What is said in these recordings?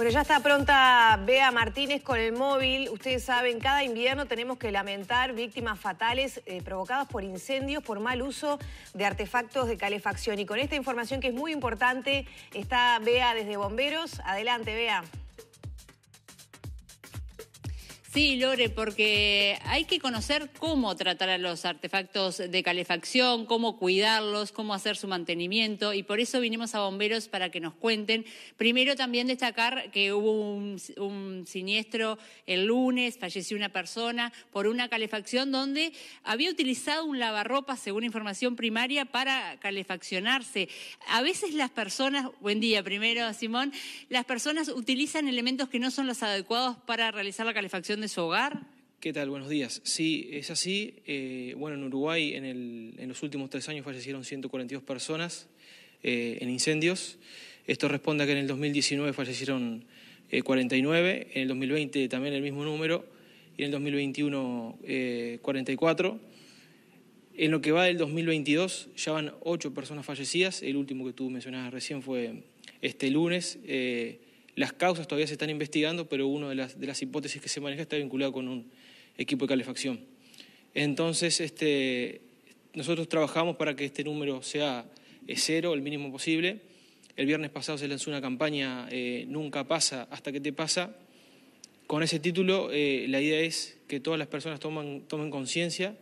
Bueno, ya está pronta Bea Martínez con el móvil. Ustedes saben, cada invierno tenemos que lamentar víctimas fatales eh, provocadas por incendios, por mal uso de artefactos de calefacción. Y con esta información que es muy importante, está Bea desde Bomberos. Adelante, Bea. Sí, Lore, porque hay que conocer cómo tratar a los artefactos de calefacción, cómo cuidarlos, cómo hacer su mantenimiento y por eso vinimos a bomberos para que nos cuenten. Primero también destacar que hubo un, siniestro el lunes, falleció una persona por una calefacción donde había utilizado un lavarropa, según información primaria, para calefaccionarse. A veces las personas, buen día primero Simón, las personas utilizan elementos que no son los adecuados para realizar la calefacción de su hogar? ¿Qué tal? Buenos días. Sí, es así. Eh, bueno, en Uruguay en, los últimos tres años fallecieron 142 personas eh, en incendios. Esto responde a que en el 2019 fallecieron 49, eh, en el 2020 también el mismo número y en el 2021 44. En lo que va del 2022 ya van ocho personas fallecidas. El último que tú mencionabas recién fue este lunes. Las causas todavía se están investigando, pero una de las, hipótesis que se maneja está vinculada con un equipo de calefacción. Entonces, este, nosotros trabajamos para que este número sea eh, cero, el mínimo posible. El viernes pasado se lanzó una campaña eh, Nunca pasa hasta que te pasa. Con ese título, eh, la idea es que todas las personas tomen conciencia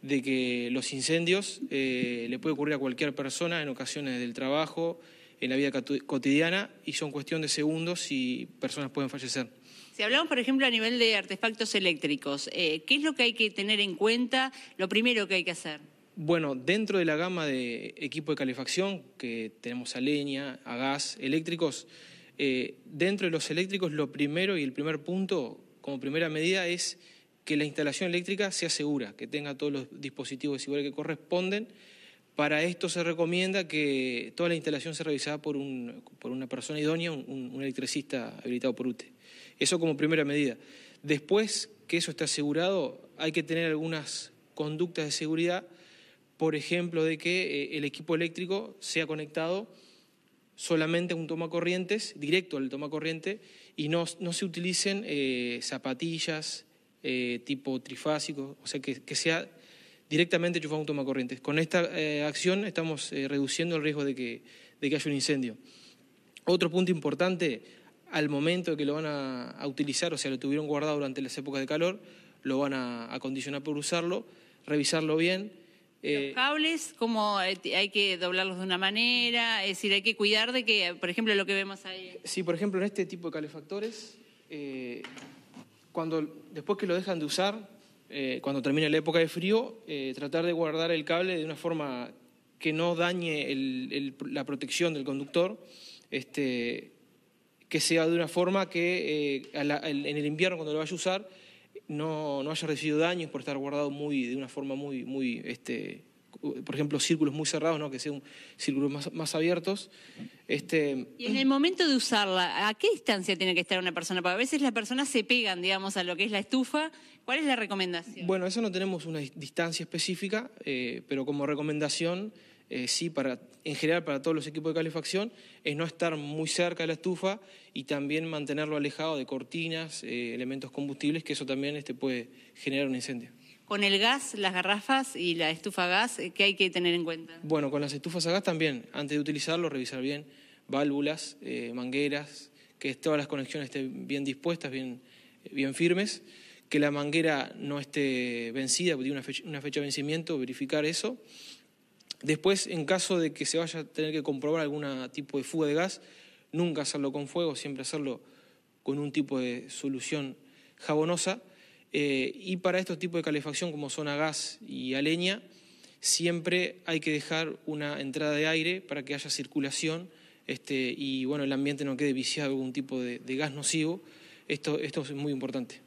de que los incendios le puede ocurrir a cualquier persona en ocasiones del trabajo, en la vida cotidiana y son cuestión de segundos y personas pueden fallecer. Si hablamos, por ejemplo, a nivel de artefactos eléctricos, eh, ¿qué es lo que hay que tener en cuenta, lo primero que hay que hacer? Bueno, dentro de la gama de equipo de calefacción, que tenemos a leña, a gas, eléctricos, eh, dentro de los eléctricos lo primero y el primer punto, como primera medida, es que la instalación eléctrica sea segura, que tenga todos los dispositivos de seguridad que corresponden para esto se recomienda que toda la instalación sea revisada por, una persona idónea, un, electricista habilitado por UTE. Eso como primera medida. Después que eso esté asegurado, hay que tener algunas conductas de seguridad, por ejemplo, de que eh, el equipo eléctrico sea conectado solamente a un tomacorrientes, directo al toma corriente y no, se utilicen eh, zapatillas eh, tipo trifásico, o sea, que, que sea directamente enchufamos un Con esta eh, acción estamos eh, reduciendo el riesgo de que, que haya un incendio. Otro punto importante, al momento que lo van a, utilizar, o sea, lo tuvieron guardado durante las épocas de calor, lo van a acondicionar por usarlo, revisarlo bien. Eh, los cables, como hay que doblarlos de una manera, es decir, hay que cuidar de que, por ejemplo, lo que vemos ahí. Sí, por ejemplo, en este tipo de calefactores, cuando después que lo dejan de usar, eh, cuando termine la época de frío, eh, tratar de guardar el cable de una forma que no dañe la protección del conductor, este, que sea de una forma que eh, en el invierno cuando lo vaya a usar no, no haya recibido daños por estar guardado muy, de una forma muy, muy este, por ejemplo, círculos muy cerrados, ¿no? que sean círculos más, abiertos. Este... Y en el momento de usarla, ¿a qué distancia tiene que estar una persona? Porque a veces las personas se pegan, digamos, a lo que es la estufa. ¿Cuál es la recomendación? Bueno, eso no tenemos una distancia específica, eh, pero como recomendación, eh, sí, para, en general para todos los equipos de calefacción, es no estar muy cerca de la estufa y también mantenerlo alejado de cortinas, eh, elementos combustibles, que eso también este, puede generar un incendio con el gas, las garrafas y la estufa a gas, eh, ¿qué hay que tener en cuenta? Bueno, con las estufas a gas también, antes de utilizarlo, revisar bien válvulas, eh, mangueras, que todas las conexiones estén bien dispuestas, bien, firmes, que la manguera no esté vencida, porque tiene una fecha, una fecha de vencimiento, verificar eso. Después, en caso de que se vaya a tener que comprobar algún tipo de fuga de gas, nunca hacerlo con fuego, siempre hacerlo con un tipo de solución jabonosa eh, y para estos tipos de calefacción, como zona gas y a leña, siempre hay que dejar una entrada de aire para que haya circulación este, y bueno, el ambiente no quede viciado algún tipo de, gas nocivo. Esto, es muy importante.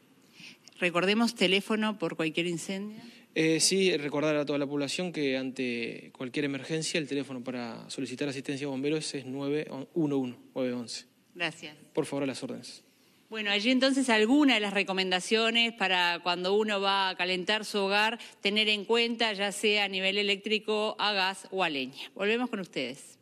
Recordemos teléfono por cualquier incendio. Eh, sí, recordar a toda la población que ante cualquier emergencia el teléfono para solicitar asistencia a bomberos es 911. 911. Gracias. Por favor, a las órdenes. Bueno, allí entonces algunas de las recomendaciones para cuando uno va a calentar su hogar, tener en cuenta ya sea a nivel eléctrico, a gas o a leña. Volvemos con ustedes.